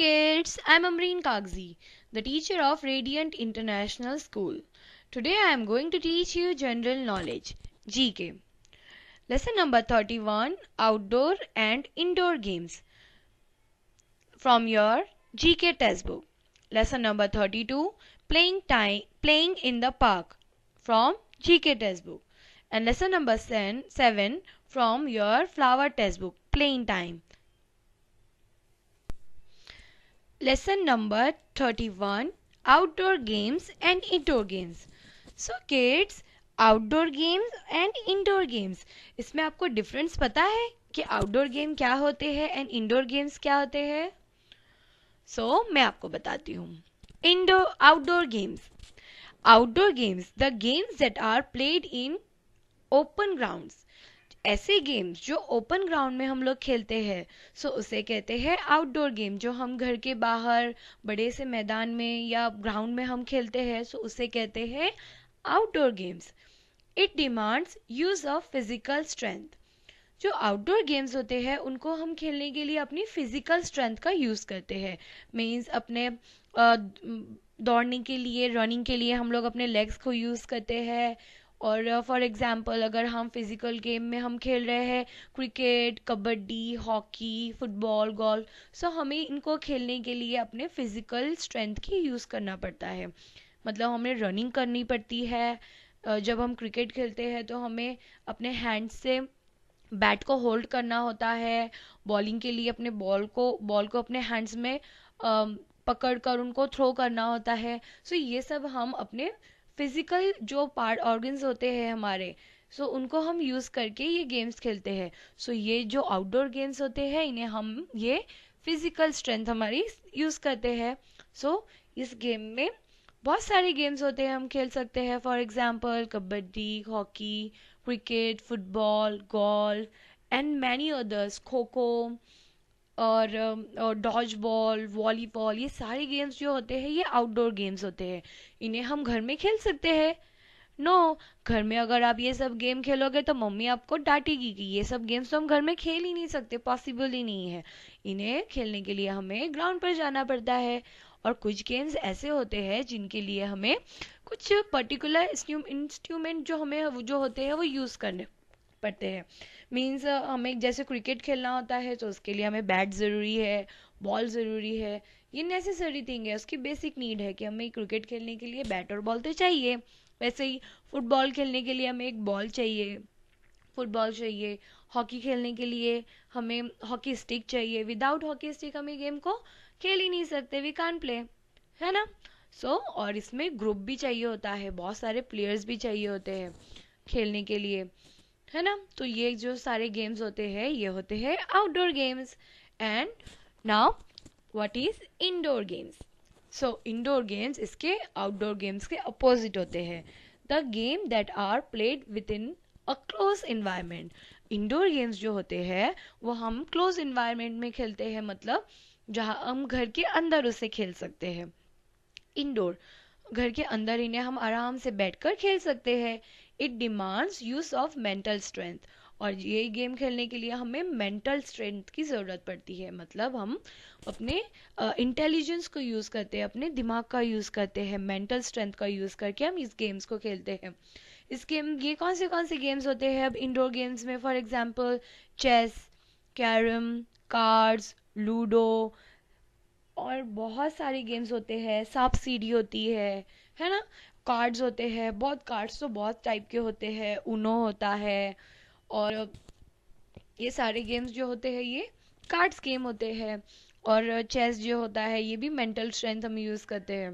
kids. I'm Amreen Kagzi, the teacher of Radiant International School. Today I am going to teach you general knowledge, GK. Lesson number 31 Outdoor and Indoor Games from your GK textbook. Lesson number 32 Playing time playing in the park from GK textbook. And lesson number 7 from your flower textbook, Playing Time. Lesson number 31 outdoor games and indoor games so kids outdoor games and indoor games इसमें आपको difference पता है कि outdoor game क्या होते हैं and indoor games क्या होते हैं सो so, मैं आपको बताती हूँ indoor outdoor games outdoor games the games that are played in open grounds ऐसे गेम्स जो ओपन ग्राउंड में हम लोग खेलते हैं सो उसे कहते हैं आउटडोर गेम जो हम घर के बाहर बड़े से मैदान में या ग्राउंड में हम खेलते हैं सो उसे कहते हैं outdoor games it demands use of physical strength जो आउटडोर गेम्स होते हैं उनको हम खेलने के लिए अपनी फिजिकल स्ट्रेंथ का यूज़ करते हैं मीन्स अपने दौड़ने के लिए रनिंग के लिए हम लोग अपने लेग्स को यूज़ करते हैं और फॉर एग्जांपल एग्ज़ाम्पल अगर हम फिज़िकल गेम में हम खेल रहे हैं cricket kabaddi hockey football golf so हमें इनको खेलने के लिए अपने फिज़िकल स्ट्रेंथ की यूज़ करना पड़ता है मतलब हमें रनिंग करनी पड़ती है uh, जब हम क्रिकेट खेलते हैं तो हमें अपने हैंड से बैट को होल्ड करना होता है बॉलिंग के लिए अपने बॉल को बॉल को अपने हैंड्स में um, पकड़ कर उनको थ्रो करना होता है सो so ये सब हम अपने फिज़िकल जो पार्ट ऑर्गन्स होते हैं हमारे सो so, उनको हम यूज़ करके ये गेम्स खेलते हैं सो so, ये जो आउटडोर गेम्स होते हैं इन्हें हम ये फिज़िकल स्ट्रेंथ हमारी यूज़ करते हैं सो so, इस गेम में बहुत सारे गेम्स होते हैं हम खेल सकते हैं for example kabaddi hockey cricket football golf and many others kho kho और डॉज बॉल वॉलीबॉल ये सारे गेम्स जो होते हैं ये आउटडोर गेम्स होते हैं इन्हें हम घर में खेल सकते हैं नो no, घर में अगर आप ये सब गेम खेलोगे तो मम्मी आपको डांटेगी कि ये सब गेम्स तो हम घर में खेल ही नहीं सकते पॉसिबल ही नहीं है इन्हें खेलने के लिए हमें ग्राउंड पर जाना पड़ता है और कुछ गेम्स ऐसे होते हैं जिनके लिए हमें कुछ पर्टिकुलर इंस्ट्रूमेंट जो हमें जो होते हैं वो यूज़ करने पड़ते हैं मीन्स हमें जैसे क्रिकेट खेलना होता है तो उसके लिए हमें बैट ज़रूरी है बॉल ज़रूरी है ये नेसेसरी थिंग है उसकी बेसिक नीड है कि हमें क्रिकेट खेलने के लिए बैट और बॉल तो चाहिए वैसे ही फुटबॉल खेलने के लिए हमें एक बॉल चाहिए फुटबॉल चाहिए हॉकी खेलने के लिए हमें हॉकी स्टिक चाहिए विदाउट हॉकी स्टिक हम ये गेम को खेल ही नहीं सकते वी कान प्ले है ना सो so, और इसमें ग्रुप भी चाहिए होता है बहुत सारे प्लेयर्स भी चाहिए होते हैं खेलने के लिए है ना तो ये जो सारे गेम्स होते हैं ये होते हैं outdoor games and now what is indoor games so indoor games इसके आउटडोर गेम्स के अपोजिट होते हैं the game that are played with in a close environment indoor games जो होते हैं वो हम क्लोज इन्वायरमेंट में खेलते हैं मतलब जहाँ हम घर के अंदर उसे खेल सकते हैं इंडोर घर के अंदर इन्हें हम आराम से बैठकर खेल सकते हैं it demands use of mental strength और ये गेम खेलने के लिए हमें मेंटल स्ट्रेंथ की ज़रूरत पड़ती है मतलब हम अपने इंटेलिजेंस uh, को यूज़ करते हैं अपने दिमाग का यूज़ करते हैं मेंटल स्ट्रेंथ का यूज़ करके हम इस गेम्स को खेलते हैं इस गेम ये कौन से कौन से गेम्स होते हैं अब इंडोर गेम्स में for example chess carrom cards ludo और बहुत सारे गेम्स होते हैं सांप सीढ़ी होती है है ना कार्ड्स होते हैं बहुत कार्ड्स तो बहुत टाइप के होते हैं ऊनो होता है और ये सारे गेम्स जो होते हैं ये कार्ड्स गेम होते हैं और चेस जो होता है ये भी मेंटल स्ट्रेंथ हम यूज़ करते हैं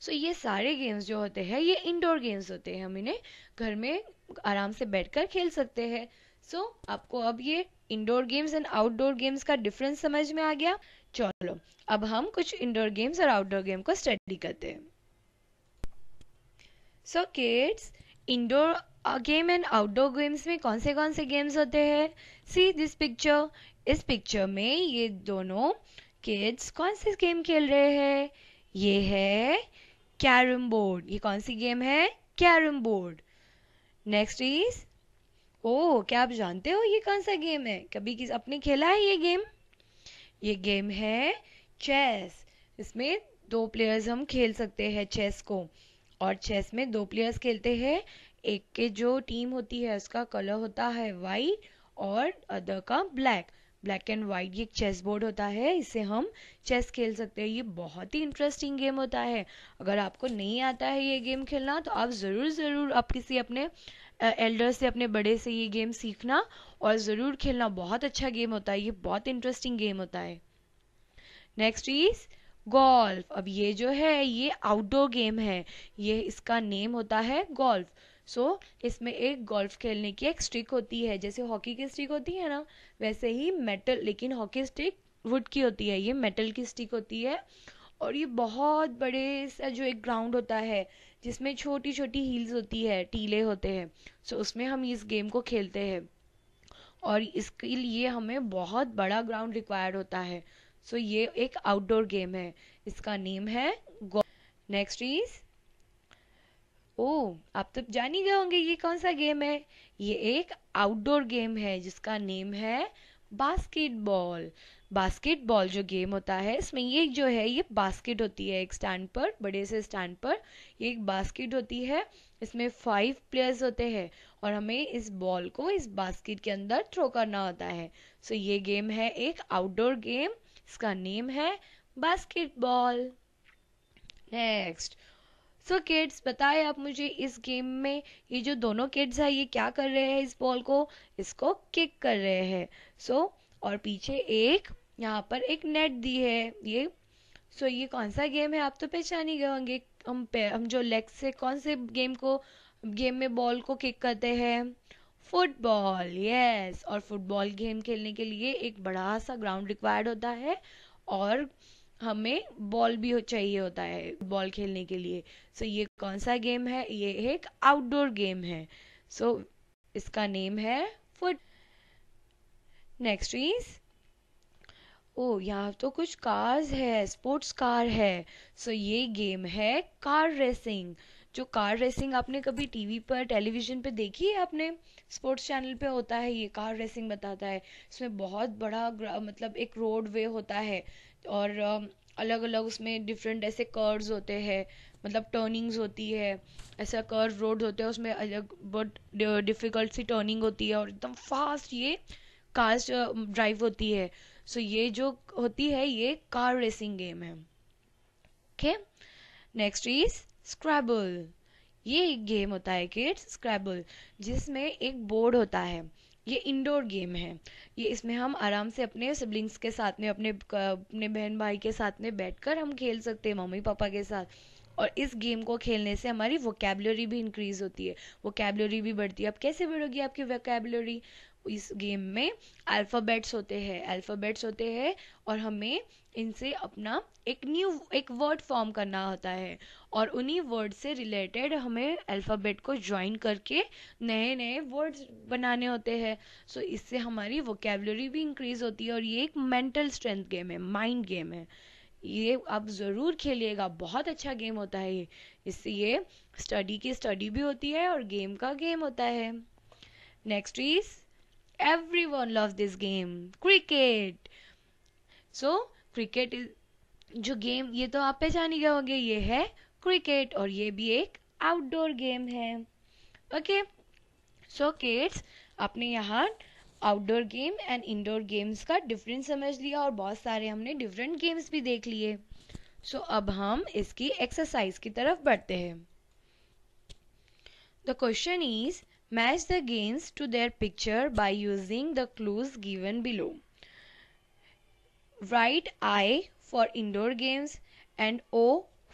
सो so, ये सारे गेम्स जो होते हैं ये इंडोर गेम्स होते हैं हम इन्हें घर में आराम से बैठकर खेल सकते हैं सो so, आपको अब ये indoor games and outdoor games का डिफरेंस समझ में आ गया चलो अब हम कुछ इंडोर गेम्स और आउटडोर गेम को स्टडी करते हैं so kids indoor game and outdoor games में कौन से कौन से गेम्स होते हैं सी दिस पिक्चर इस पिक्चर में ये दोनों किड्स कौन से गेम खेल रहे हैं ये है कैरम बोर्ड ये कौन सी गेम है carrom board next is oh क्या आप जानते हो ये कौन सा गेम है कभी किस अपने खेला है ये गेम ये गेम है चेस इसमें दो प्लेयर्स हम खेल सकते हैं चेस को और चेस में दो प्लेयर्स खेलते हैं एक के जो टीम होती है उसका कलर होता है वाइट और अदर का ब्लैक ब्लैक एंड व्हाइट ये चेस बोर्ड होता है इसे हम चेस खेल सकते हैं ये बहुत ही इंटरेस्टिंग गेम होता है अगर आपको नहीं आता है ये गेम खेलना तो आप ज़रूर ज़रूर आप किसी अपने एल्डर से अपने बड़े से ये गेम सीखना और ज़रूर खेलना बहुत अच्छा गेम होता है ये बहुत इंटरेस्टिंग गेम होता है नेक्स्ट इज़ गोल्फ अब ये जो है ये आउटडोर गेम है ये इसका नेम होता है गोल्फ सो so, इसमें एक गोल्फ खेलने की एक स्टिक होती है जैसे हॉकी की स्टिक होती है ना वैसे ही मेटल लेकिन हॉकी स्टिक वुड की होती है ये मेटल की स्टिक होती है और ये बहुत बड़े सा जो एक ग्राउंड होता है जिसमें छोटी छोटी हील्स होती है टीले होते हैं सो so, उसमें हम इस गेम को खेलते हैं और इसके लिए हमें बहुत बड़ा ग्राउंड रिक्वायर्ड होता है सो so, ये एक आउटडोर गेम है इसका नेम है नेक्स्ट इज ओ आप तो जान ही गए होंगे ये कौन सा गेम है ये एक आउटडोर गेम है जिसका नेम है बास्केटबॉल बास्केटबॉल जो गेम होता है इसमें ये जो है ये बास्केट होती है एक स्टैंड पर बड़े से स्टैंड पर ये एक बास्केट होती है इसमें फाइव प्लेयर्स होते हैं और हमें इस बॉल को इस बास्केट के अंदर थ्रो करना होता है सो so ये गेम है एक आउटडोर गेम इसका नेम है बास्केटबॉल नेक्स्ट सो किड्स बताएं आप मुझे इस गेम में ये जो दोनों किड्स है ये क्या कर रहे हैं इस बॉल को इसको किक कर रहे हैं सो so, और पीछे एक यहाँ पर एक नेट दी है ये सो so, ये कौन सा गेम है आप तो पहचान ही गए होंगे हम हम जो लेग से कौन से गेम को गेम में बॉल को किक करते हैं फुटबॉल यस और फुटबॉल गेम खेलने के लिए एक बड़ा सा ग्राउंड रिक्वायर्ड होता है और हमें बॉल भी चाहिए होता है बॉल खेलने के लिए सो so, ये कौन सा गेम है ये एक आउटडोर गेम है सो so, इसका नेम है फुट नेक्स्ट इज ओ यहाँ तो कुछ कार्स है स्पोर्ट्स कार है सो so, ये गेम है कार रेसिंग जो कार रेसिंग आपने कभी टीवी पर टेलीविज़न पे देखी है आपने स्पोर्ट्स चैनल पे होता है ये कार रेसिंग बताता है इसमें बहुत बड़ा मतलब एक रोड वे होता है और अलग अलग उसमें डिफरेंट ऐसे कर्व्स होते हैं मतलब टर्निंग्स होती है ऐसा कर्व रोड होते हैं उसमें अलग बहुत डिफ़िकल्ट सी टर्निंग होती है और एकदम फास्ट ये कार्स ड्राइव होती है सो so, ये जो होती है ये कार रेसिंग गेम है ओके नेक्स्ट इज़ स्क्रैबल ये एक गेम होता है किड्स स्क्रैबल जिसमें एक बोर्ड होता है ये इंडोर गेम है ये इसमें हम आराम से अपने सिबलिंग्स के साथ में अपने अपने बहन भाई के साथ में बैठकर हम खेल सकते हैं मम्मी पापा के साथ और इस गेम को खेलने से हमारी वोकेबलरी भी इंक्रीज होती है वोकेबलरी भी बढ़ती है अब कैसे बढ़ोगी आपकी वोकेबलरी इस गेम में अल्फ़ाबेट्स होते हैं अल्फ़ाबेट्स होते हैं और हमें इनसे अपना एक न्यू एक वर्ड फॉर्म करना होता है और उन्हीं वर्ड से रिलेटेड हमें अल्फ़ाबेट को ज्वाइन करके नए नए वर्ड्स बनाने होते हैं सो so, इससे हमारी वोकेबलरी भी इंक्रीज़ होती है और ये एक मेंटल स्ट्रेंथ गेम है माइंड गेम है ये आप ज़रूर खेलिएगा बहुत अच्छा गेम होता है ये इससे ये स्टडी की स्टडी भी होती है और गेम का गेम होता है next is everyone love this game cricket so cricket जो गेम ये तो आप पहचान ही गए होंगे ये है क्रिकेट और ये भी एक आउटडोर गेम है ओके सो किड्स आपने यहाँ outdoor game and indoor games का डिफरेंस समझ लिया और बहुत सारे हमने डिफरेंट गेम्स भी देख लिए सो so, अब हम इसकी एक्सरसाइज की तरफ बढ़ते हैं the question is match the games to their picture by using the clues given below write I for indoor games and O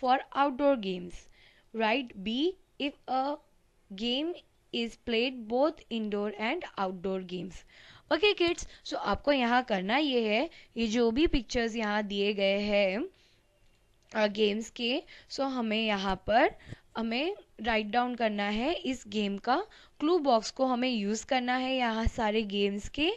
for outdoor games write B if a game is played both indoor and outdoor games okay kids so आपको यहाँ करना ये है ये जो भी pictures यहाँ दिए गए हैं गेम्स uh, के सो so हमें यहाँ पर हमें राइट डाउन करना है इस गेम का क्लू बॉक्स को हमें यूज़ करना है यहाँ सारे गेम्स के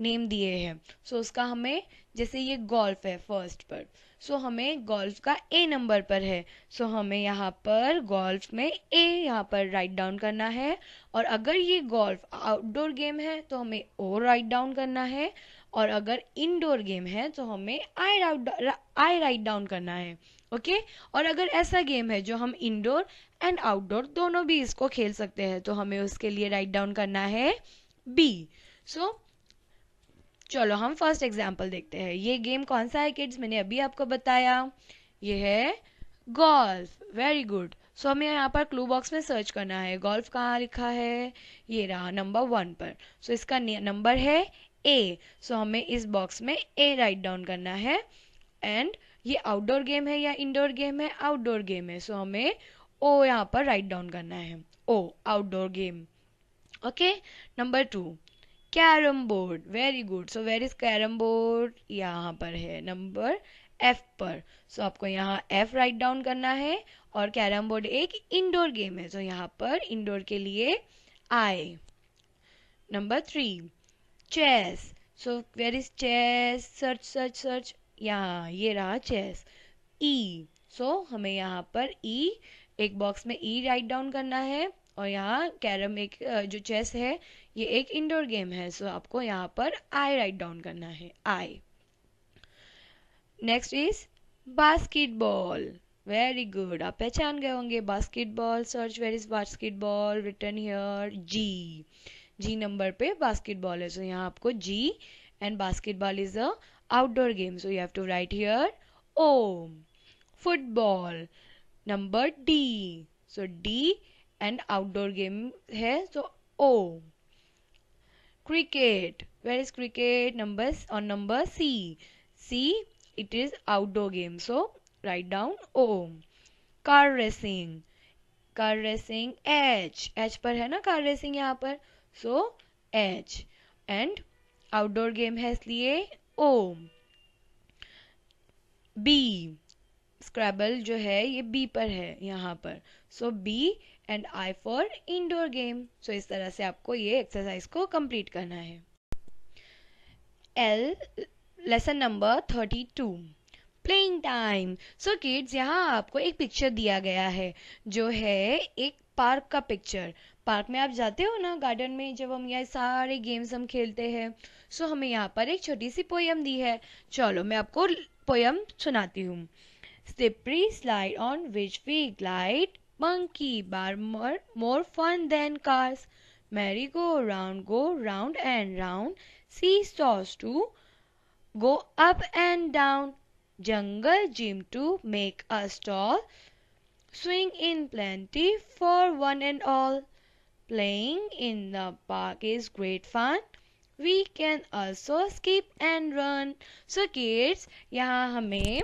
नेम दिए हैं सो so, उसका हमें जैसे ये गोल्फ है फर्स्ट पर सो so, हमें गोल्फ का ए नंबर पर है सो so, हमें यहाँ पर गोल्फ में ए यहाँ पर राइट डाउन करना है और अगर ये गोल्फ आउटडोर गेम है तो हमें ओ राइट डाउन करना है और अगर इनडोर गेम है तो हमें आई आई राइट डाउन करना है ओके और अगर ऐसा गेम है जो हम इंडोर एंड आउटडोर दोनों भी इसको खेल सकते हैं तो हमें उसके लिए राइट डाउन करना है बी सो चलो हम फर्स्ट एग्जाम्पल देखते हैं ये गेम कौन सा है किड्स मैंने अभी आपको बताया ये है गोल्फ वेरी गुड सो हमें यहाँ पर क्लू बॉक्स में सर्च करना है गोल्फ कहाँ लिखा है ये रहा नंबर वन पर सो so, इसका नंबर है ए सो so, हमें इस बॉक्स में ए राइट डाउन करना है एंड ये आउटडोर गेम है या इंडोर गेम है आउटडोर गेम है सो so हमें ओ यहाँ पर राइट डाउन करना है O outdoor game okay number two carrom board very good so where is carrom board यहाँ पर है नंबर एफ पर सो so, आपको यहाँ एफ राइट डाउन करना है और कैरम बोर्ड एक इंडोर गेम है सो so, यहाँ पर इंडोर के लिए I number three chess so where is chess search search search यहाँ ये रहा चेस ई सो हमें यहाँ पर ई e, एक बॉक्स में ई राइट डाउन करना है और यहाँ कैरम एक जो चेस है ये एक इंडोर गेम है सो आपको यहाँ पर आई राइट डाउन करना है I next is basketball very good आप पहचान गए होंगे basketball search where is basketball return here G G number पे बास्केटबॉल है सो so, यहाँ आपको G and basketball is a outdoor game so you have to write here o football number d so d and outdoor game here. so o cricket where is cricket numbers on number c c it is outdoor game so write down o car racing Car racing H. H पर hai na car racing yahan par. So H. And outdoor game है इसलिए O B स्क्रैबल जो है ये B पर है यहाँ पर so B and I for indoor game so इस तरह से आपको ये एक्सरसाइज को कंप्लीट करना है L lesson number thirty two playing time so kids यहाँ आपको एक पिक्चर दिया गया है जो है एक पार्क का पिक्चर पार्क में आप जाते हो ना गार्डन में जब हम यह सारे गेम्स हम खेलते हैं सो हमें यहाँ पर एक छोटी सी पोयम दी है चलो मैं आपको पोयम सुनाती हूँ slippery slide on which we glide monkey bar more more fun than cars go round go round and round seesaw to go up and down jungle gym to make us tall swing in plenty for one and all Playing in the park is great fun. We can also skip and run. So kids, यहाँ हमें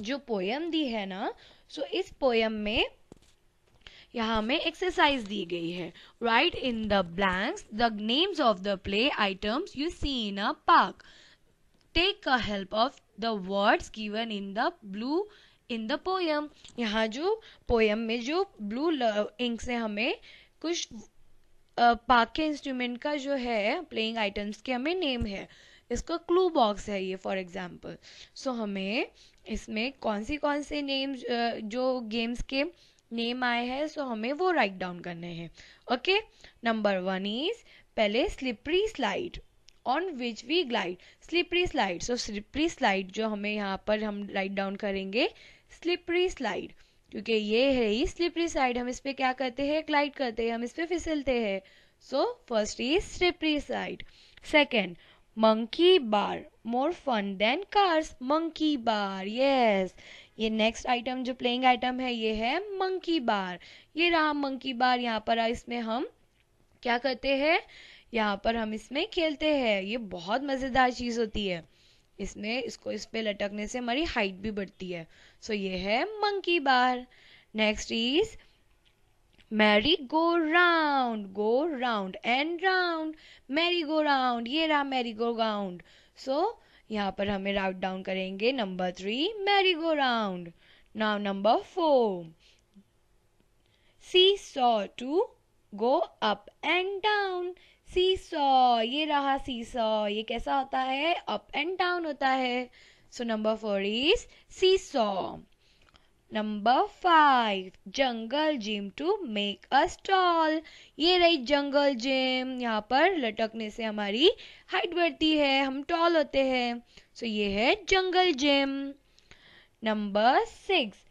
जो poem दी है ना सो so इस poem में यहाँ में exercise दी गई है write in the blanks the names of the play items you see in a park take a help of the words given in the blue in the poem यहाँ जो poem में जो ब्लू इंक से हमें कुछ पाके instrument का जो है प्लेइंग आइटम्स के हमें नेम है इसका क्लू बॉक्स है ये फॉर एग्जांपल सो हमें इसमें कौन सी कौन से नेम जो गेम्स के नेम आए हैं सो हमें वो राइट डाउन करने हैं ओके नंबर वन इज पहले slippery slide on which we glide slippery slide so slippery slide जो हमें यहाँ पर हम राइट डाउन करेंगे स्लिपरी स्लाइड क्योंकि ये है ही स्लिपरी साइड हम इस पर क्या करते हैं क्लाइड करते हैं हम इस पर फिसलते हैं so first is slippery side second monkey bar more fun than cars monkey bar yes ये नेक्स्ट आइटम जो प्लेइंग आइटम है ये है मंकी बार ये रहा मंकी बार यहाँ पर इसमें हम क्या करते हैं यहाँ पर हम इसमें खेलते हैं ये बहुत मज़ेदार चीज़ होती है इसमें इसको इस पे लटकने से हमारी हाइट भी बढ़ती है सो so, ये है monkey bar next is merry go round go round and round merry go round ये रहा मैरी गो राउंड सो यहाँ पर हमें राउट डाउन करेंगे number three merry go round now number four seesaw to go up and down see ये रहा सी ये कैसा होता है अप एंड डाउन होता है so number four is see number five jungle gym to make a stall ये रही जंगल जिम यहाँ पर लटकने से हमारी हाइट बढ़ती है हम टॉल होते हैं सो so ये है jungle gym number six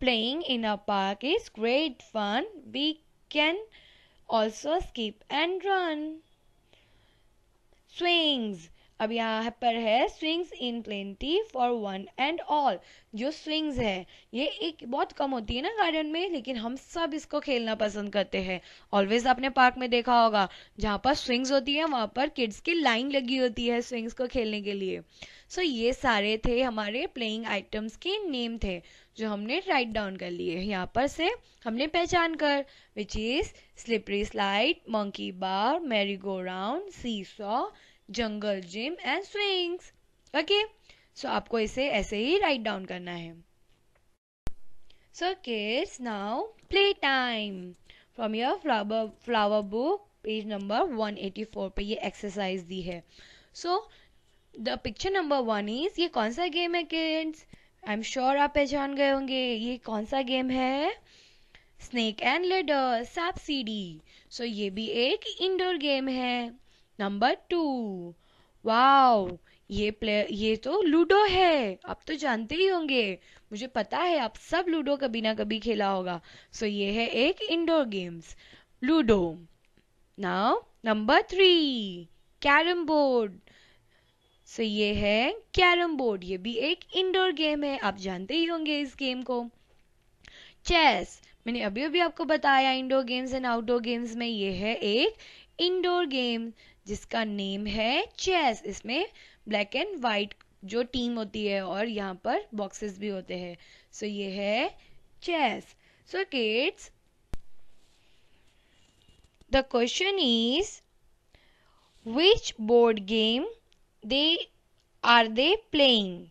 playing in a park is great fun we can also skip and run swings अब यहाँ पर है swings in plenty for one and all जो स्विंग्स है ये एक बहुत कम होती है ना गार्डन में लेकिन हम सब इसको खेलना पसंद करते हैं ऑलवेज आपने पार्क में देखा होगा जहाँ पर स्विंग्स होती है वहाँ पर किड्स की लाइन लगी होती है स्विंग्स को खेलने के लिए सो so, ये सारे थे हमारे प्लेइंग आइटम्स के नेम थे जो हमने राइट डाउन कर लिए यहाँ पर से हमने पहचान कर which is slippery slide monkey bar merry go round seesaw jungle gym and swings okay so आपको इसे ऐसे ही राइट डाउन करना है so kids now play time from your flower flower book page number 184 पे ये exercise दी है so the picture number one is ये कौन सा गेम है किड्स आई एम श्योर आप पहचान गए होंगे ये कौन सा गेम है स्नेक एंड लेडर सैप सीडी सो ये भी एक इंडोर गेम है नंबर टू वाओ ये प्ले ये तो लूडो है आप तो जानते ही होंगे मुझे पता है आप सब लूडो कभी ना कभी खेला होगा सो so, ये है एक indoor games ludo now number three carrom board so ये है कैरम बोर्ड ये भी एक इंडोर गेम है आप जानते ही होंगे इस गेम को चेस मैंने अभी अभी आपको बताया indoor games and outdoor games में ये है एक इंडोर गेम जिसका नेम है चेस इसमें ब्लैक एंड वाइट जो टीम होती है और यहाँ पर बॉक्सेस भी होते हैं सो so, ये है chess so kids the question is which board game they are they playing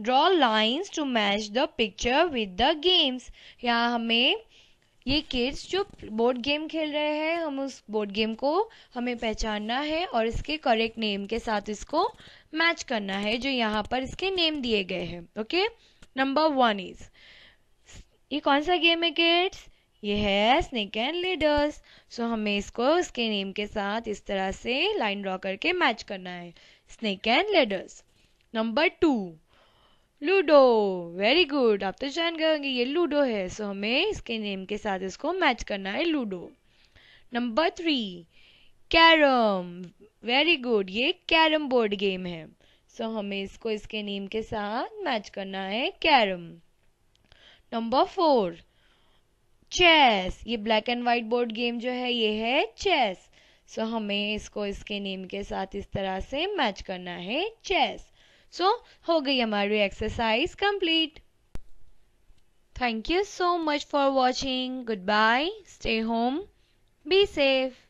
draw lines to match the picture with the games यहाँ हमें ये किड्स जो बोर्ड गेम खेल रहे हैं हम उस बोर्ड गेम को हमें पहचानना है और इसके करेक्ट नेम के साथ इसको मैच करना है जो यहाँ पर इसके नेम दिए गए हैं ओके नंबर वन इज ये कौन सा गेम है किड्स ये है स्नेक एंड लीडर्स सो हमें इसको इसके नेम के साथ इस तरह से लाइन ड्रॉ करके मैच करना है snake and ladders number two ludo very good आप तो जान गए होंगे ये लूडो है सो so हमें इसके नेम के साथ इसको मैच करना है ludo number three carrom very good ये कैरम बोर्ड गेम है सो so हमें इसको इसके नेम के साथ मैच करना है कैरम नंबर फोर चेस ये black and white board game जो है ये है चेस सो so, हमें इसको इसके नेम के साथ इस तरह से मैच करना है चेस सो so, हो गई हमारी exercise complete thank you so much for watching goodbye stay home be safe